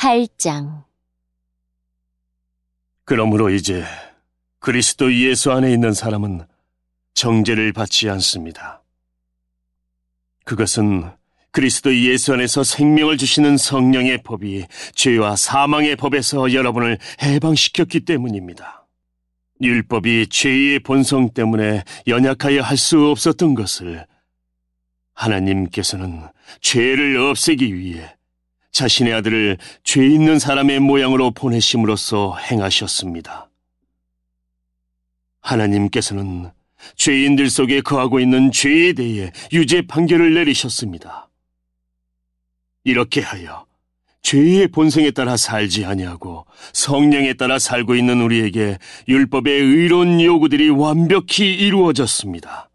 8장 그러므로 이제 그리스도 예수 안에 있는 사람은 정죄를 받지 않습니다. 그것은 그리스도 예수 안에서 생명을 주시는 성령의 법이 죄와 사망의 법에서 여러분을 해방시켰기 때문입니다. 율법이 죄의 본성 때문에 연약하여 할 수 없었던 것을 하나님께서는 죄를 없애기 위해 자신의 아들을 죄 있는 사람의 모양으로 보내심으로써 행하셨습니다. 하나님께서는 죄인들 속에 거하고 있는 죄에 대해 유죄 판결을 내리셨습니다. 이렇게 하여 죄의 본성에 따라 살지 아니하고 성령에 따라 살고 있는 우리에게 율법의 의로운 요구들이 완벽히 이루어졌습니다.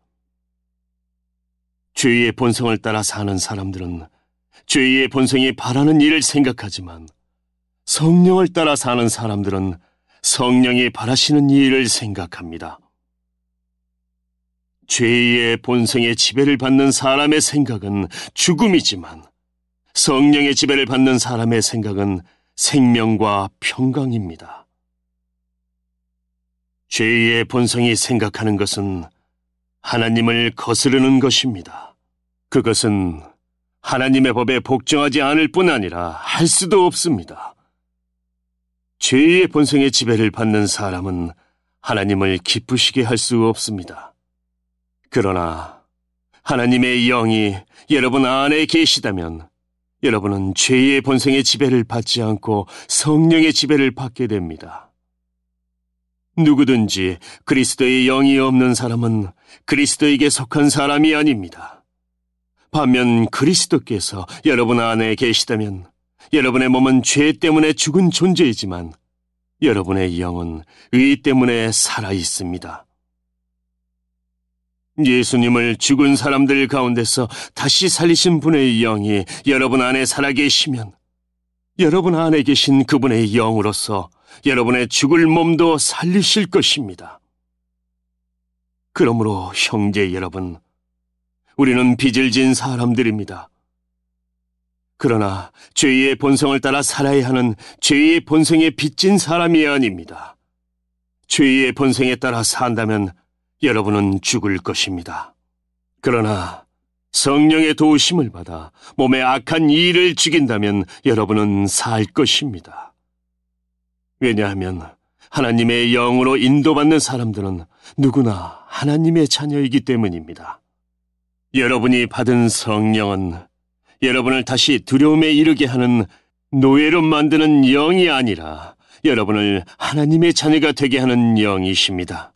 죄의 본성을 따라 사는 사람들은 죄의 본성이 바라는 일을 생각하지만 성령을 따라 사는 사람들은 성령이 바라시는 일을 생각합니다. 죄의 본성의 지배를 받는 사람의 생각은 죽음이지만 성령의 지배를 받는 사람의 생각은 생명과 평강입니다. 죄의 본성이 생각하는 것은 하나님을 거스르는 것입니다. 그것은 하나님의 법에 복종하지 않을 뿐 아니라 할 수도 없습니다. 죄의 본성의 지배를 받는 사람은 하나님을 기쁘시게 할 수 없습니다. 그러나 하나님의 영이 여러분 안에 계시다면 여러분은 죄의 본성의 지배를 받지 않고 성령의 지배를 받게 됩니다. 누구든지 그리스도의 영이 없는 사람은 그리스도에게 속한 사람이 아닙니다. 반면 그리스도께서 여러분 안에 계시다면 여러분의 몸은 죄 때문에 죽은 존재이지만 여러분의 영은 의 때문에 살아 있습니다. 예수님을 죽은 사람들 가운데서 다시 살리신 분의 영이 여러분 안에 살아계시면 여러분 안에 계신 그분의 영으로서 여러분의 죽을 몸도 살리실 것입니다. 그러므로 형제 여러분, 우리는 빚을 진 사람들입니다. 그러나 죄의 본성을 따라 살아야 하는 죄의 본성에 빚진 사람이 아닙니다. 죄의 본성에 따라 산다면 여러분은 죽을 것입니다. 그러나 성령의 도우심을 받아 몸에 악한 일을 죽인다면 여러분은 살 것입니다. 왜냐하면 하나님의 영으로 인도받는 사람들은 누구나 하나님의 자녀이기 때문입니다. 여러분이 받은 성령은 여러분을 다시 두려움에 이르게 하는 노예로 만드는 영이 아니라 여러분을 하나님의 자녀가 되게 하는 영이십니다.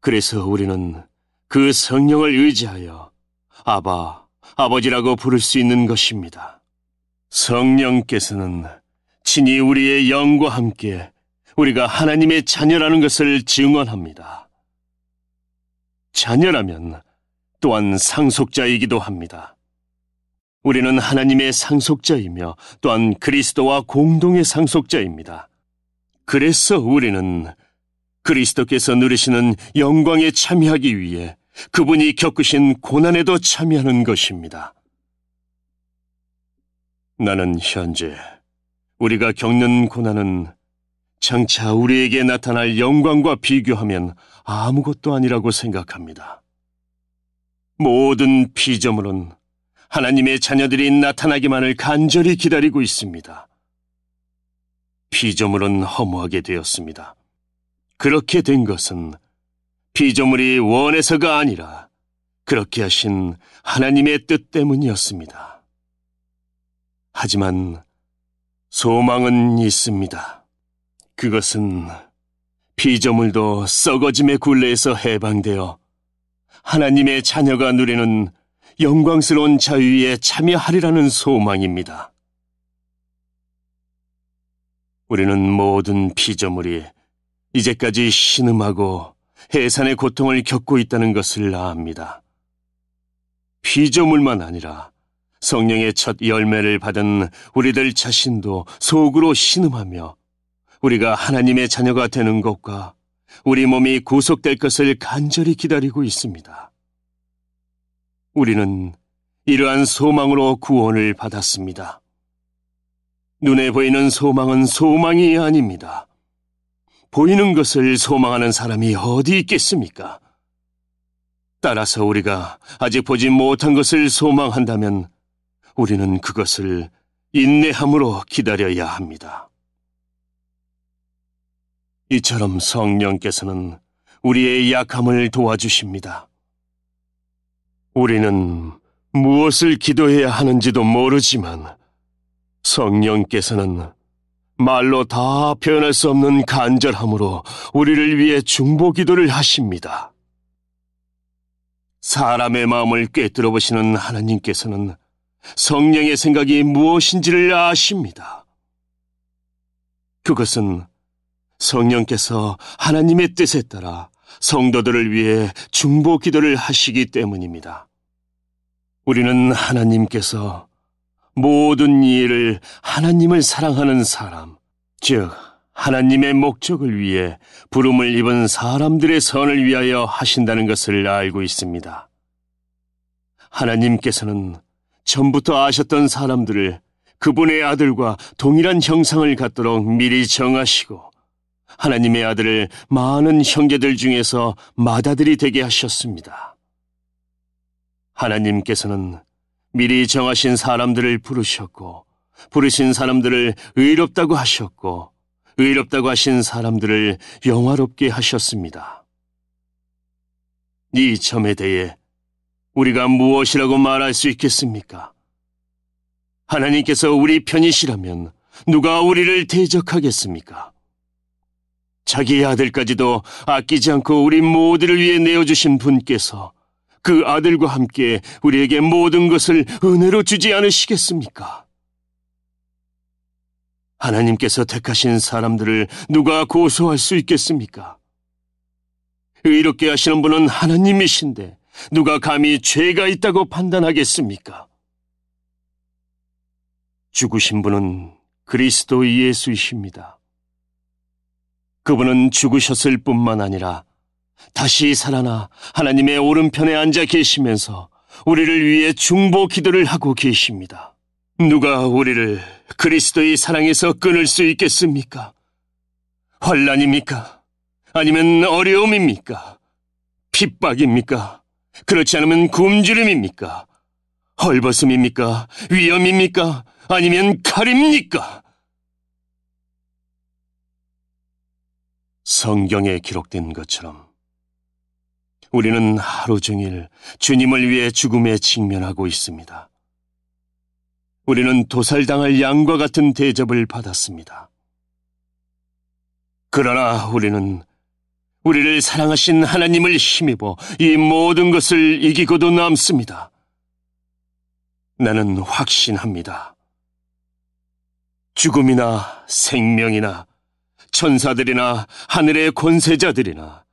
그래서 우리는 그 성령을 의지하여 아바, 아버지라고 부를 수 있는 것입니다. 성령께서는 친히 우리의 영과 함께 우리가 하나님의 자녀라는 것을 증언합니다. 자녀라면 또한 상속자이기도 합니다. 우리는 하나님의 상속자이며 또한 그리스도와 공동의 상속자입니다. 그래서 우리는 그리스도께서 누리시는 영광에 참여하기 위해 그분이 겪으신 고난에도 참여하는 것입니다. 나는 현재 우리가 겪는 고난은 장차 우리에게 나타날 영광과 비교하면 아무것도 아니라고 생각합니다. 모든 피조물은 하나님의 자녀들이 나타나기만을 간절히 기다리고 있습니다. 피조물은 허무하게 되었습니다. 그렇게 된 것은 피조물이 원해서가 아니라 그렇게 하신 하나님의 뜻 때문이었습니다. 하지만 소망은 있습니다. 그것은 피조물도 썩어짐의 굴레에서 해방되어 하나님의 자녀가 누리는 영광스러운 자유에 참여하리라는 소망입니다. 우리는 모든 피조물이 이제까지 신음하고 해산의 고통을 겪고 있다는 것을 압니다. 피조물만 아니라 성령의 첫 열매를 받은 우리들 자신도 속으로 신음하며 우리가 하나님의 자녀가 되는 것과 우리 몸이 구속될 것을 간절히 기다리고 있습니다. 우리는 이러한 소망으로 구원을 받았습니다. 눈에 보이는 소망은 소망이 아닙니다. 보이는 것을 소망하는 사람이 어디 있겠습니까? 따라서 우리가 아직 보지 못한 것을 소망한다면 우리는 그것을 인내함으로 기다려야 합니다. 이처럼 성령께서는 우리의 약함을 도와주십니다. 우리는 무엇을 기도해야 하는지도 모르지만 성령께서는 말로 다 표현할 수 없는 간절함으로 우리를 위해 중보 기도를 하십니다. 사람의 마음을 꿰뚫어 보시는 하나님께서는 성령의 생각이 무엇인지를 아십니다. 그것은 성령께서 하나님의 뜻에 따라 성도들을 위해 중보 기도를 하시기 때문입니다. 우리는 하나님께서 모든 일을 하나님을 사랑하는 사람, 즉, 하나님의 목적을 위해 부름을 입은 사람들의 선을 위하여 하신다는 것을 알고 있습니다. 하나님께서는 전부터 아셨던 사람들을 그분의 아들과 동일한 형상을 갖도록 미리 정하시고 하나님의 아들을 많은 형제들 중에서 맏아들이 되게 하셨습니다. 하나님께서는 미리 정하신 사람들을 부르셨고, 부르신 사람들을 의롭다고 하셨고, 의롭다고 하신 사람들을 영화롭게 하셨습니다. 이 점에 대해 우리가 무엇이라고 말할 수 있겠습니까? 하나님께서 우리 편이시라면 누가 우리를 대적하겠습니까? 자기의 아들까지도 아끼지 않고 우리 모두를 위해 내어주신 분께서 그 아들과 함께 우리에게 모든 것을 은혜로 주지 않으시겠습니까? 하나님께서 택하신 사람들을 누가 고소할 수 있겠습니까? 의롭게 하시는 분은 하나님이신데 누가 감히 죄가 있다고 판단하겠습니까? 죽으신 분은 그리스도 예수이십니다. 그분은 죽으셨을 뿐만 아니라 다시 살아나 하나님의 오른편에 앉아 계시면서 우리를 위해 중보 기도를 하고 계십니다. 누가 우리를 그리스도의 사랑에서 끊을 수 있겠습니까? 환란입니까? 아니면 어려움입니까? 핍박입니까? 그렇지 않으면 굶주림입니까? 헐벗음입니까? 위험입니까? 아니면 칼입니까? 성경에 기록된 것처럼 우리는 하루 종일 주님을 위해 죽음에 직면하고 있습니다. 우리는 도살당할 양과 같은 대접을 받았습니다. 그러나 우리는 우리를 사랑하신 하나님을 힘입어 이 모든 것을 이기고도 남습니다. 나는 확신합니다. 죽음이나 생명이나 천사들이나 하늘의 권세자들이나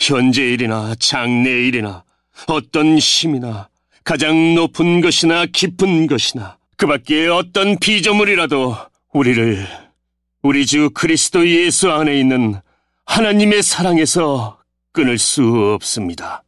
현재일이나 장래일이나 어떤 힘이나 가장 높은 것이나 깊은 것이나 그 밖에 어떤 비조물이라도 우리를 우리 주 그리스도 예수 안에 있는 하나님의 사랑에서 끊을 수 없습니다.